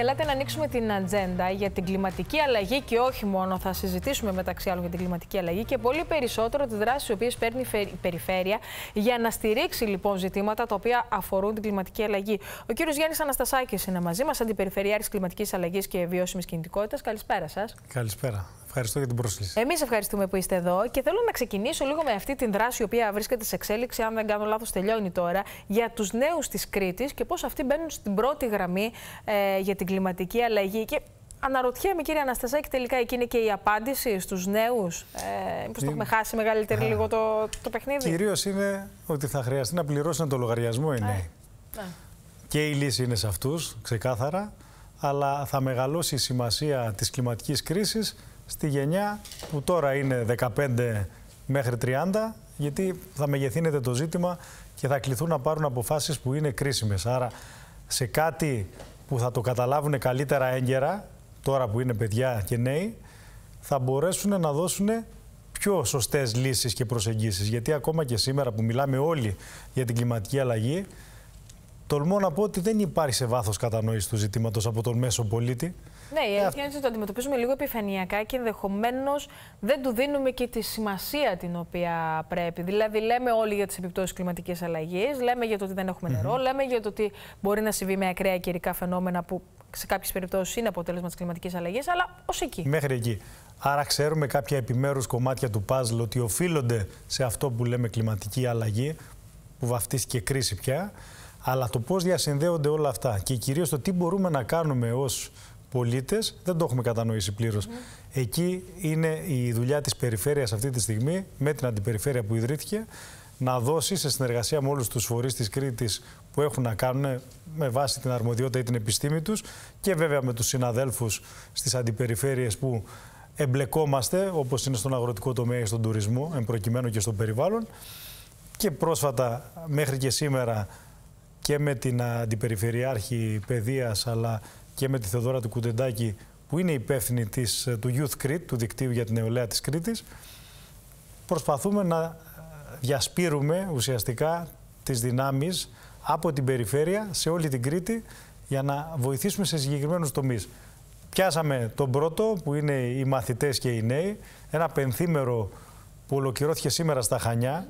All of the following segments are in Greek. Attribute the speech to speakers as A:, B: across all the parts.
A: Ελάτε να ανοίξουμε την ατζέντα για την κλιματική αλλαγή και όχι μόνο. Θα συζητήσουμε μεταξύ άλλων για την κλιματική αλλαγή και πολύ περισσότερο τη δράσει που οποίες παίρνει η περιφέρεια για να στηρίξει λοιπόν ζητήματα τα οποία αφορούν την κλιματική αλλαγή. Ο κύριος Γιάννης Αναστασάκης είναι μαζί μας, αντιπεριφερειάρχη κλιματικής αλλαγής και βιώσιμης κινητικότητας. Καλησπέρα σας.
B: Καλησπέρα. Ευχαριστώ για την πρόσκληση.
A: Εμείς ευχαριστούμε που είστε εδώ και θέλω να ξεκινήσω λίγο με αυτή την δράση η οποία βρίσκεται σε εξέλιξη. Αν δεν κάνω λάθος, τελειώνει τώρα. Για τους νέους της Κρήτης και πώς αυτοί μπαίνουν στην πρώτη γραμμή ε, για την κλιματική αλλαγή. Και αναρωτιέμαι, κύριε Αναστασάκη, τελικά εκείνη και η απάντηση στους νέους. Ε, Μήπως το ε, έχουμε χάσει μεγαλύτερη ε, λίγο το, το παιχνίδι. Κυρίως
B: είναι ότι θα χρειαστεί να πληρώσουν το λογαριασμό οι νέοι. Και η λύση είναι σε αυτούς, ξεκάθαρα αλλά θα μεγαλώσει η σημασία της κλιματικής κρίσης στη γενιά που τώρα είναι 15 μέχρι 30, γιατί θα μεγεθύνεται το ζήτημα και θα κληθούν να πάρουν αποφάσεις που είναι κρίσιμες. Άρα σε κάτι που θα το καταλάβουν καλύτερα έγκαιρα, τώρα που είναι παιδιά και νέοι, θα μπορέσουν να δώσουν πιο σωστές λύσεις και προσεγγίσεις. Γιατί ακόμα και σήμερα που μιλάμε όλοι για την κλιματική αλλαγή, τολμώ να πω ότι δεν υπάρχει σε βάθος κατανόηση του ζητήματος από τον μέσο πολίτη.
A: Ναι, η ναι. αλήθεια είναι ότι το αντιμετωπίζουμε λίγο επιφανειακά και ενδεχομένως δεν του δίνουμε και τη σημασία την οποία πρέπει. Δηλαδή, λέμε όλοι για τις επιπτώσεις κλιματικής αλλαγής, λέμε για το ότι δεν έχουμε νερό, mm λέμε για το ότι μπορεί να συμβεί με ακραία καιρικά φαινόμενα που σε κάποιες περιπτώσεις είναι αποτέλεσμα της κλιματικής αλλαγής, αλλά ως εκεί.
B: Μέχρι εκεί. Άρα ξέρουμε κάποια επιμέρους κομμάτια του παζλ ότι οφείλονται σε αυτό που λέμε κλιματική αλλαγή, που βαφτίστηκε κρίση πια, αλλά το πώς διασυνδέονται όλα αυτά και κυρίως το τι μπορούμε να κάνουμε ως πολίτες δεν το έχουμε κατανοήσει πλήρως. Ναι. Εκεί είναι η δουλειά της περιφέρειας αυτή τη στιγμή, με την αντιπεριφέρεια που ιδρύθηκε, να δώσει σε συνεργασία με όλους τους φορείς της Κρήτης που έχουν να κάνουν με βάση την αρμοδιότητα ή την επιστήμη τους και βέβαια με τους συναδέλφους στις αντιπεριφέρειες που εμπλεκόμαστε, όπως είναι στον αγροτικό τομέα ή στον τουρισμό, προκειμένου και στο περιβάλλον. Και πρόσφατα, μέχρι και σήμερα, και με την Αντιπεριφερειάρχη Παιδείας αλλά και με τη Θεοδόρα του Κουντεντάκη που είναι υπεύθυνη της, ε, του Youth Crete, του δικτύου για την νεολαία της Κρήτης, προσπαθούμε να ε, διασπείρουμε ουσιαστικά τις δυνάμεις από την περιφέρεια σε όλη την Κρήτη για να βοηθήσουμε σε συγκεκριμένους τομείς. Πιάσαμε τον πρώτο που είναι οι μαθητές και οι νέοι, ένα πενθήμερο που ολοκληρώθηκε σήμερα στα Χανιά,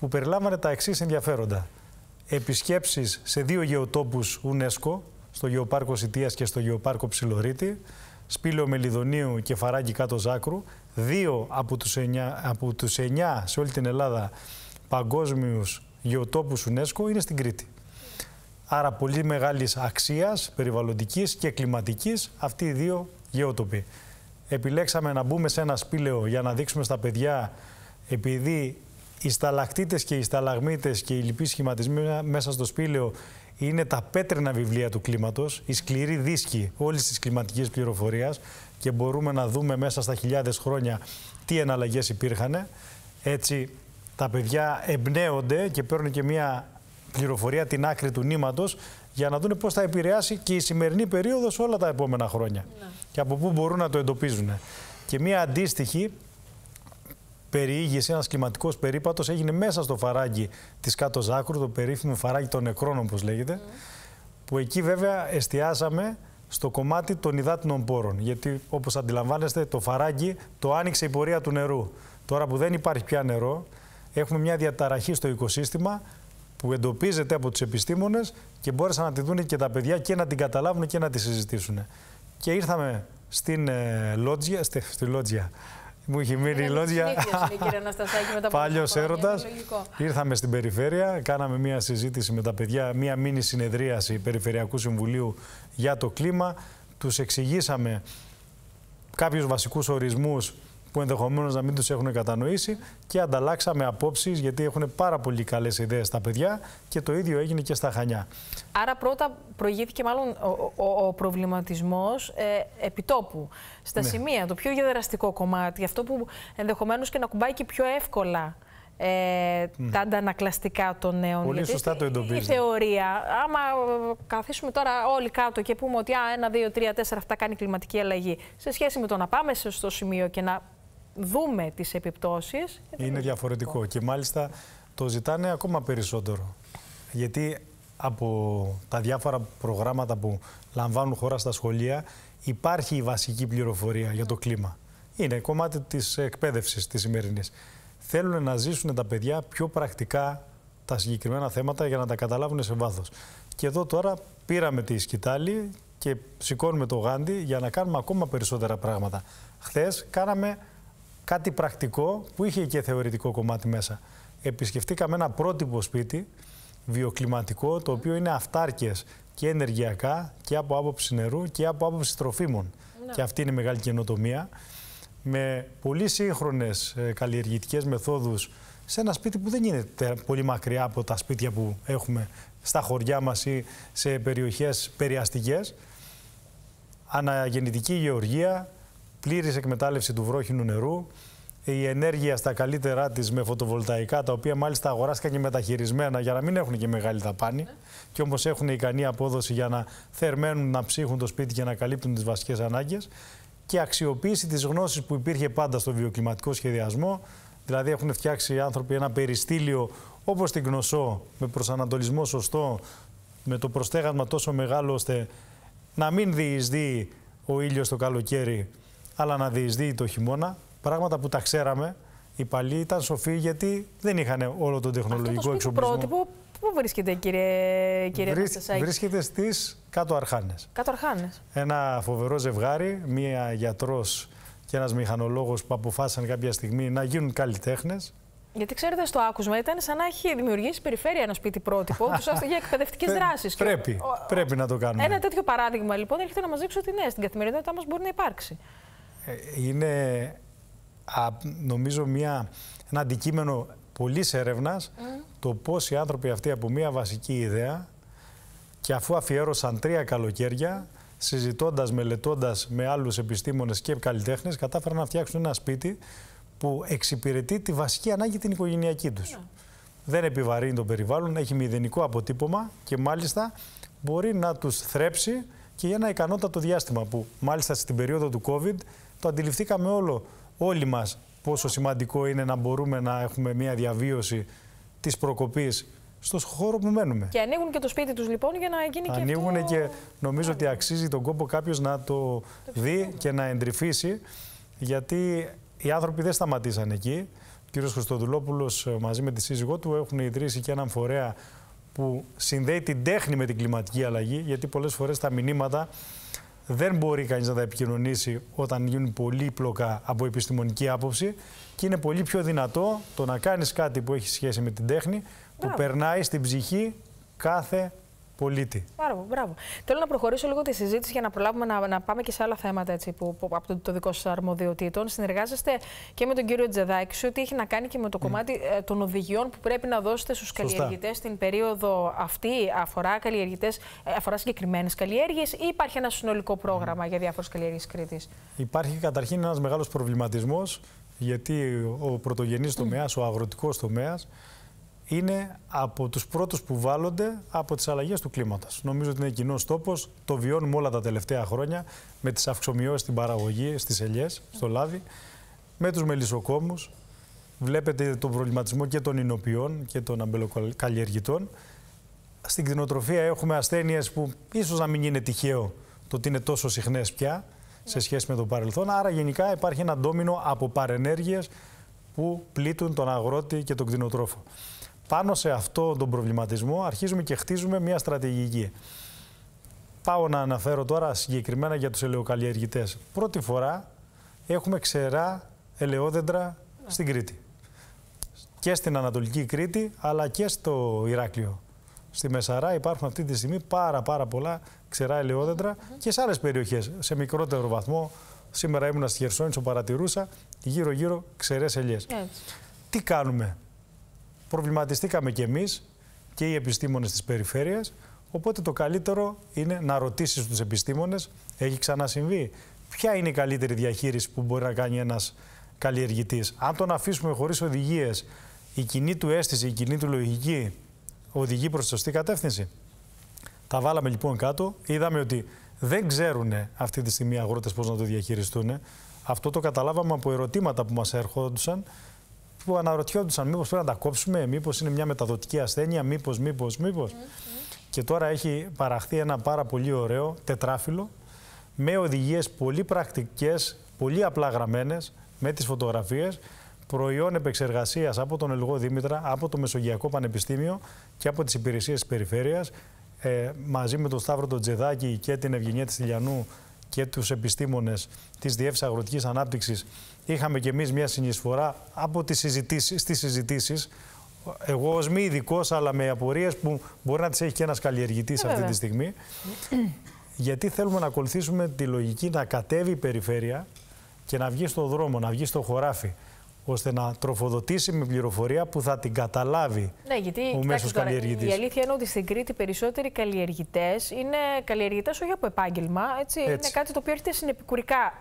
B: που περιλάμβανε τα εξής ενδιαφέροντα επισκέψεις σε δύο γεωτόπους UNESCO, στο Γεωπάρκο Σιτίας και στο Γεωπάρκο Ψιλορίτη, Σπήλαιο Μελιδονίου και Φαράγγι Κάτω Ζάκρου, δύο από τους, εννιά, από τους σε όλη την Ελλάδα παγκόσμιους γεωτόπους UNESCO είναι στην Κρήτη. Άρα πολύ μεγάλης αξίας περιβαλλοντικής και κλιματικής αυτοί οι δύο γεωτοποί. Επιλέξαμε να μπούμε σε ένα σπήλαιο για να δείξουμε στα παιδιά επειδή οι σταλακτήτε και οι σταλαγμίτες και οι λοιποί σχηματισμοί μέσα στο σπήλαιο είναι τα πέτρινα βιβλία του κλίματος. οι σκληροί δίσκοι όλης της κλιματικής πληροφορίας και μπορούμε να δούμε μέσα στα χιλιάδες χρόνια τι εναλλαγές υπήρχαν. Έτσι τα παιδιά εμπνέονται και παίρνουν και μια πληροφορία την άκρη του νήματος για να δουν πώς θα επηρεάσει και η σημερινή περίοδος όλα τα επόμενα χρόνια ναι. και από πού μπορούν να το εντοπίζουν. Και μια αντίστοιχη περιήγηση, ένας κλιματικό περίπατος έγινε μέσα στο φαράγγι της Κάτω Ζάκρου, το περίφημο φαράγγι των νεκρών, όπως λέγεται. Που εκεί βέβαια εστιάσαμε στο κομμάτι των υδάτινων πόρων. Γιατί όπως αντιλαμβάνεστε, το φαράγγι το άνοιξε η πορεία του νερού. Τώρα που δεν υπάρχει πια νερό, έχουμε μια διαταραχή στο οικοσύστημα που εντοπίζεται από τους επιστήμονες και μπόρεσαν να τη δουν και τα παιδιά και να την καταλάβουν και να τη συζητήσουν. Και ήρθαμε στην ε, στη, στη Λότζια, μου είχε μείνει η λόγια.
A: Παλιό έρωτα.
B: Ήρθαμε στην περιφέρεια, κάναμε μία συζήτηση με τα παιδιά, μία μήνυ συνεδρίαση Περιφερειακού Συμβουλίου για το κλίμα. Τους εξηγήσαμε κάποιους βασικούς ορισμούς που ενδεχομένως να μην τους έχουν κατανοήσει και ανταλλάξαμε απόψεις γιατί έχουν πάρα πολύ καλές ιδέες τα παιδιά και το ίδιο έγινε και στα Χανιά.
A: Άρα, πρώτα προηγήθηκε μάλλον ο, ο, ο προβληματισμός ε, επιτόπου. Στα ναι. σημεία, το πιο διαδραστικό κομμάτι, αυτό που ενδεχομένως και να κουμπάει και πιο εύκολα ε, mm. τα αντανακλαστικά των νέων. Πολύ σωστά το εντοπίζει. Η θεωρία, άμα καθίσουμε τώρα όλοι κάτω και πούμε ότι α, 1, 2, 3, 4, αυτά κάνει κλιματική αλλαγή, σε σχέση με το να πάμε στο σημείο και να δούμε τις επιπτώσεις.
B: Είναι διαφορετικό και μάλιστα το ζητάνε ακόμα περισσότερο. Γιατί από τα διάφορα προγράμματα που λαμβάνουν χώρα στα σχολεία υπάρχει η βασική πληροφορία για το κλίμα. Είναι κομμάτι της εκπαίδευσης της σημερινής. Θέλουν να ζήσουν τα παιδιά πιο πρακτικά τα συγκεκριμένα θέματα για να τα καταλάβουν σε βάθος. Και εδώ τώρα πήραμε τη σκητάλη και σηκώνουμε το γάντι για να κάνουμε ακόμα περισσότερα πράγματα. Χθες κάναμε κάτι πρακτικό που είχε και θεωρητικό κομμάτι μέσα. Επισκεφτήκαμε ένα πρότυπο σπίτι, βιοκλιματικό, το οποίο είναι αυτάρκε και ενεργειακά και από άποψη νερού και από άποψη τροφίμων. Ναι. Και αυτή είναι η μεγάλη καινοτομία. Με πολύ σύγχρονες καλλιεργητικές μεθόδους, σε ένα σπίτι που δεν είναι πολύ μακριά από τα σπίτια που έχουμε στα χωριά μας ή σε περιοχές περιαστικές. Αναγεννητική γεωργία, πλήρης εκμετάλλευση του βρόχινου νερού, η ενέργεια στα καλύτερά της με φωτοβολταϊκά, τα οποία μάλιστα αγοράστηκαν και μεταχειρισμένα για να μην έχουν και μεγάλη δαπάνη, και όμως έχουν ικανή απόδοση για να θερμαίνουν, να ψύχουν το σπίτι και να καλύπτουν τις βασικές ανάγκες και αξιοποίηση της γνώσης που υπήρχε πάντα στο βιοκλιματικό σχεδιασμό, δηλαδή έχουν φτιάξει οι άνθρωποι ένα περιστήλιο όπως την γνωσό με προσανατολισμό σωστό, με το προστέγασμα τόσο μεγάλο ώστε να μην διεισδύει ο ήλιος το καλοκαίρι αλλά να διεισδύει το χειμώνα. Πράγματα που τα ξέραμε. Οι παλιοί ήταν σοφοί γιατί δεν είχαν όλο τον τεχνολογικό Αυτό το εξοπλισμό. πρότυπο
A: πού βρίσκεται, κύριε, κύριε Βρίσ, Βρίσκεται
B: στις κάτω Αρχάνες.
A: Κάτω Αρχάνες.
B: Ένα φοβερό ζευγάρι, μία γιατρός και ένας μηχανολόγος που αποφάσισαν κάποια στιγμή να γίνουν καλλιτέχνες.
A: Γιατί ξέρετε, στο άκουσμα ήταν σαν να έχει δημιουργήσει περιφέρεια ένα σπίτι πρότυπο, του ώστε για εκπαιδευτικές δράσει. Πρέπει,
B: πρέπει να το κάνουμε.
A: Ένα τέτοιο παράδειγμα λοιπόν έρχεται να μας δείξει ότι ναι, στην καθημερινότητά μας μπορεί να υπάρξει.
B: Ε, είναι νομίζω μια, ένα αντικείμενο πολλής έρευνας το πώς οι άνθρωποι αυτοί από μια βασική ιδέα και αφού αφιέρωσαν τρία καλοκαίρια, συζητώντας, μελετώντας με άλλους επιστήμονες και καλλιτέχνες κατάφεραν να φτιάξουν ένα σπίτι που εξυπηρετεί τη βασική ανάγκη την οικογενειακή τους. Ναι. Δεν επιβαρύνει το περιβάλλον, έχει μηδενικό αποτύπωμα και μάλιστα μπορεί να τους θρέψει και για ένα ικανότατο διάστημα που μάλιστα στην περίοδο του COVID το αντιληφθήκαμε όλο, όλοι μας πόσο σημαντικό είναι να μπορούμε να έχουμε μια διαβίωση της προκοπής στο χώρο που μένουμε.
A: Και ανοίγουν και το σπίτι τους λοιπόν για να γίνει
B: ανοίγουν και Ανοίγουν και νομίζω ότι αξίζει τον κόπο κάποιος να το, το δει και να εντρυφήσει γιατί οι άνθρωποι δεν σταματήσαν εκεί. Ο κύριος Χρυστοδουλόπουλος ε, μαζί με τη σύζυγό του έχουν ιδρύσει και έναν φορέα που συνδέει την τέχνη με την κλιματική αλλαγή γιατί πολλές φορές τα μηνύματα δεν μπορεί κανείς να τα επικοινωνήσει όταν γίνουν πολύπλοκα από επιστημονική άποψη και είναι πολύ πιο δυνατό το να κάνεις κάτι που έχει σχέση με την τέχνη που περνάει στην ψυχή κάθε πολίτη.
A: Μπράβο, μπράβο. Θέλω να προχωρήσω λίγο τη συζήτηση για να προλάβουμε να, να πάμε και σε άλλα θέματα έτσι, που, που από το, το δικό σας αρμοδιοτήτων. Συνεργάζεστε και με τον κύριο Τζεδάκη, σε ό,τι έχει να κάνει και με το ναι. κομμάτι ε, των οδηγιών που πρέπει να δώσετε στους καλλιεργητέ την περίοδο αυτή. Αφορά, καλλιεργητές, ε, αφορά συγκεκριμένες καλλιέργειες ή υπάρχει ένα συνολικό πρόγραμμα ναι. για διάφορε καλλιέργειες Κρήτης.
B: Υπάρχει καταρχήν ένας μεγάλος προβληματισμός, γιατί ο πρωτογενή τομέας, ο αγροτικός τομέας, είναι από τους πρώτους που βάλλονται από τις αλλαγές του κλίματος. Νομίζω ότι είναι κοινός τόπος, το βιώνουμε όλα τα τελευταία χρόνια με τις αυξομοιώσεις στην παραγωγή, στις ελιές, στο λάδι, με τους μελισσοκόμους. Βλέπετε τον προβληματισμό και των εινοποιών και των αμπελοκαλλιεργητών. Στην κτηνοτροφία έχουμε ασθένειες που ίσως να μην είναι τυχαίο το ότι είναι τόσο συχνές πια σε σχέση με το παρελθόν. Άρα γενικά υπάρχει ένα ντόμινο από παρενέργειες που πλήττουν τον αγρότη και τον κτηνοτρόφο. Πάνω σε αυτό τον προβληματισμό αρχίζουμε και χτίζουμε μια στρατηγική. Πάω να αναφέρω τώρα συγκεκριμένα για τους ελαιοκαλλιεργητές. Πρώτη φορά έχουμε ξερά ελαιόδεντρα στην Κρήτη. Και στην Ανατολική Κρήτη, αλλά και στο Ηράκλειο. Στη Μεσαρά υπάρχουν αυτή τη στιγμή πάρα πάρα πολλά ξερά ελαιόδεντρα και σε άλλες περιοχές, σε μικρότερο βαθμό. Σήμερα ήμουν στη Χερσόνησο, παρατηρούσα γύρω-γύρω ξερές ελιές. Τι κάνουμε προβληματιστήκαμε κι εμείς και οι επιστήμονες της περιφέρειας, οπότε το καλύτερο είναι να ρωτήσεις τους επιστήμονες, έχει ξανασυμβεί, ποια είναι η καλύτερη διαχείριση που μπορεί να κάνει ένας καλλιεργητής. Αν τον αφήσουμε χωρίς οδηγίες, η κοινή του αίσθηση, η κοινή του λογική οδηγεί προς τη σωστή κατεύθυνση. Τα βάλαμε λοιπόν κάτω, είδαμε ότι δεν ξέρουν αυτή τη στιγμή οι αγρότες πώς να το διαχειριστούν. Αυτό το καταλάβαμε από ερωτήματα που μας έρχονταν που αναρωτιόντουσαν μήπως πρέπει να τα κόψουμε, μήπως είναι μια μεταδοτική ασθένεια, μήπως, μήπως, μήπως. Και τώρα έχει παραχθεί ένα πάρα πολύ ωραίο τετράφυλλο με οδηγίες πολύ πρακτικές, πολύ απλά γραμμένες, με τις φωτογραφίες, προϊόν επεξεργασίας από τον Ελγό Δήμητρα, από το Μεσογειακό Πανεπιστήμιο και από τις υπηρεσίες της περιφέρειας, ε, μαζί με τον Σταύρο τον Τζεδάκη και την Ευγενία της Τηλιανού και τους επιστήμονες της Διεύθυνσης Αγροτικής Ανάπτυξης είχαμε και εμείς μια συνεισφορά από τις συζητήσεις, στις συζητήσεις εγώ ως μη ειδικός, αλλά με απορίες που μπορεί να τις έχει και ένας καλλιεργητής ναι, αυτή τη στιγμή γιατί θέλουμε να ακολουθήσουμε τη λογική να κατέβει η περιφέρεια και να βγει στο δρόμο, να βγει στο χωράφι ώστε να τροφοδοτήσει με πληροφορία που θα την καταλάβει
A: ναι, γιατί, ο μέσο καλλιεργητής. Η αλήθεια είναι ότι στην Κρήτη περισσότεροι καλλιεργητές είναι καλλιεργητές όχι από επάγγελμα. Έτσι, Είναι κάτι το οποίο έρχεται συνεπικουρικά,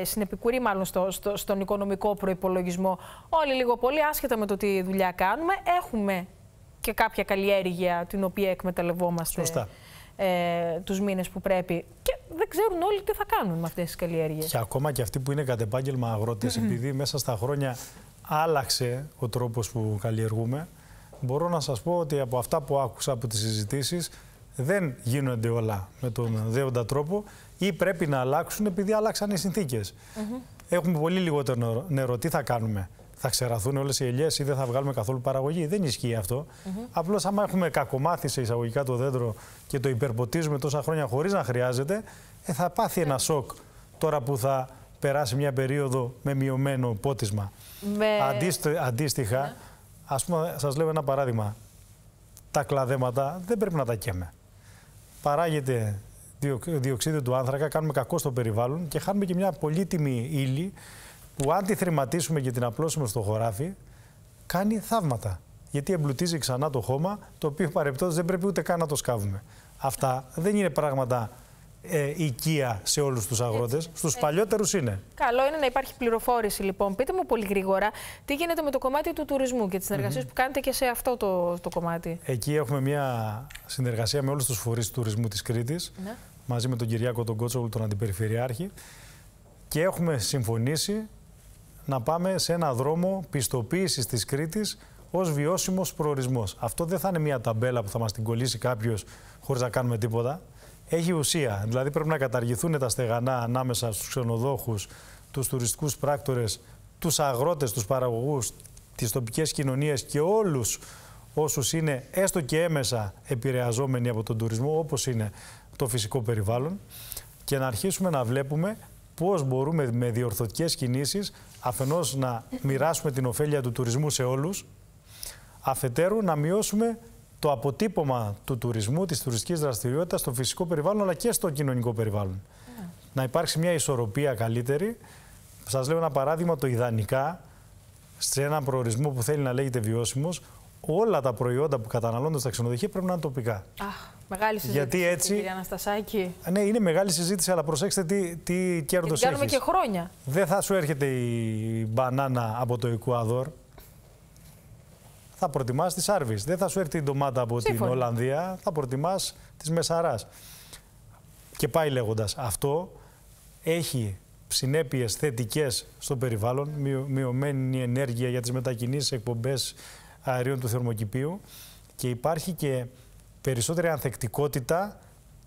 A: ε, συνεπικουρεί μάλλον στο, στον οικονομικό προπολογισμό. Όλοι λίγο πολύ, άσχετα με το τι δουλειά κάνουμε, έχουμε και κάποια καλλιέργεια την οποία εκμεταλλευόμαστε. Σωστά ε, τους μήνες που πρέπει. Και δεν ξέρουν όλοι τι θα κάνουν με αυτές τις καλλιέργειες. Και
B: ακόμα και αυτοί που είναι κατ' επάγγελμα αγρότες, επειδή μέσα στα χρόνια άλλαξε ο τρόπος που καλλιεργούμε, μπορώ να σας πω ότι από αυτά που άκουσα από τις συζητήσεις, δεν γίνονται όλα με τον δέοντα τρόπο ή πρέπει να αλλάξουν επειδή άλλαξαν οι συνθήκες. Έχουμε πολύ λιγότερο νερό. Τι θα κάνουμε θα ξεραθούν όλες οι ελιές ή δεν θα βγάλουμε καθόλου παραγωγή. Δεν ισχύει αυτό. Mm Απλώς, άμα έχουμε κακομάθηση εισαγωγικά το δέντρο και το υπερποτίζουμε τόσα χρόνια χωρίς να χρειάζεται, ε, θα πάθει ένα ναι. σοκ τώρα που θα περάσει μια περίοδο με μειωμένο πότισμα. Με... Αντίστοιχα, Α ναι. ας πούμε, σας λέω ένα παράδειγμα. Τα κλαδέματα δεν πρέπει να τα καίμε. Παράγεται διοξίδιο του άνθρακα, κάνουμε κακό στο περιβάλλον και χάνουμε και μια πολύτιμη ύλη που αν τη θρηματίσουμε και την απλώσουμε στο χωράφι, κάνει θαύματα. Γιατί εμπλουτίζει ξανά το χώμα, το οποίο παρεπτώσει δεν πρέπει ούτε καν να το σκάβουμε. Αυτά δεν είναι πράγματα ε, σε όλους τους αγρότες. Στους ε, παλιότερους είναι.
A: Καλό είναι να υπάρχει πληροφόρηση λοιπόν. Πείτε μου πολύ γρήγορα τι γίνεται με το κομμάτι του τουρισμού και τις συνεργασίες που κάνετε και σε αυτό το, το κομμάτι.
B: Εκεί έχουμε μια συνεργασία με όλους τους φορείς του τουρισμού της Κρήτης. Ναι. Μαζί με τον Κυριάκο τον Κότσογλου, τον Αντιπεριφερειάρχη. Και έχουμε συμφωνήσει να πάμε σε ένα δρόμο πιστοποίησης της Κρήτης ως βιώσιμος προορισμός. Αυτό δεν θα είναι μια ταμπέλα που θα μας την κολλήσει κάποιος χωρίς να κάνουμε τίποτα. Έχει ουσία. Δηλαδή πρέπει να καταργηθούν τα στεγανά ανάμεσα στους ξενοδόχους, τους τουριστικούς πράκτορες, τους αγρότες, τους παραγωγούς, τις τοπικές κοινωνίες και όλους όσους είναι έστω και έμεσα επηρεαζόμενοι από τον τουρισμό όπως είναι το φυσικό περιβάλλον και να αρχίσουμε να βλέπουμε πώς μπορούμε με διορθωτικές κινήσεις αφενός να μοιράσουμε την ωφέλεια του τουρισμού σε όλους, αφετέρου να μειώσουμε το αποτύπωμα του τουρισμού, της τουριστικής δραστηριότητας στο φυσικό περιβάλλον αλλά και στο κοινωνικό περιβάλλον. Ναι. Να υπάρξει μια ισορροπία καλύτερη. Σας λέω ένα παράδειγμα το ιδανικά, σε έναν προορισμό που θέλει να λέγεται βιώσιμος, όλα τα προϊόντα που καταναλώνται στα ξενοδοχεία πρέπει να είναι τοπικά.
A: Μεγάλη συζήτηση. Γιατί έτσι. Κύριε Αναστασάκη.
B: Ναι, είναι μεγάλη συζήτηση, αλλά προσέξτε τι, τι κέρδος έχει. Κάνουμε και χρόνια. Δεν θα σου έρχεται η μπανάνα από το Εκουαδόρ. Θα προτιμάς τη Σάρβη. Δεν θα σου έρθει η ντομάτα από την Ολλανδία. Θα προτιμάς τη Μεσαράς. Και πάει λέγοντας. Αυτό έχει συνέπειες θετικές στο περιβάλλον, μειωμένη ενέργεια για τις μετακινήσεις, εκπομπές αερίων του θερμοκηπίου και υπάρχει και περισσότερη ανθεκτικότητα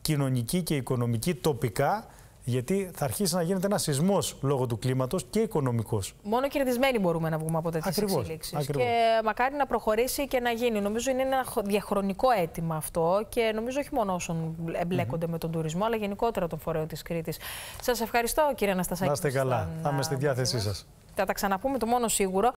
B: κοινωνική και οικονομική τοπικά γιατί θα αρχίσει να γίνεται ένας σεισμός λόγω του κλίματος και οικονομικός.
A: Μόνο κερδισμένοι μπορούμε να βγούμε από τέτοιες εξελίξει. Και μακάρι να προχωρήσει και να γίνει. Νομίζω είναι ένα διαχρονικό αίτημα αυτό και νομίζω όχι μόνο όσων εμπλέκονται με τον τουρισμό, αλλά γενικότερα τον φορέο της Κρήτης. Σας ευχαριστώ, κύριε Αναστασάκη. Να είστε καλά.
B: Θα είμαι στη ε, διάθεσή σα.
A: Θα τα ξαναπούμε το μόνο σίγουρο.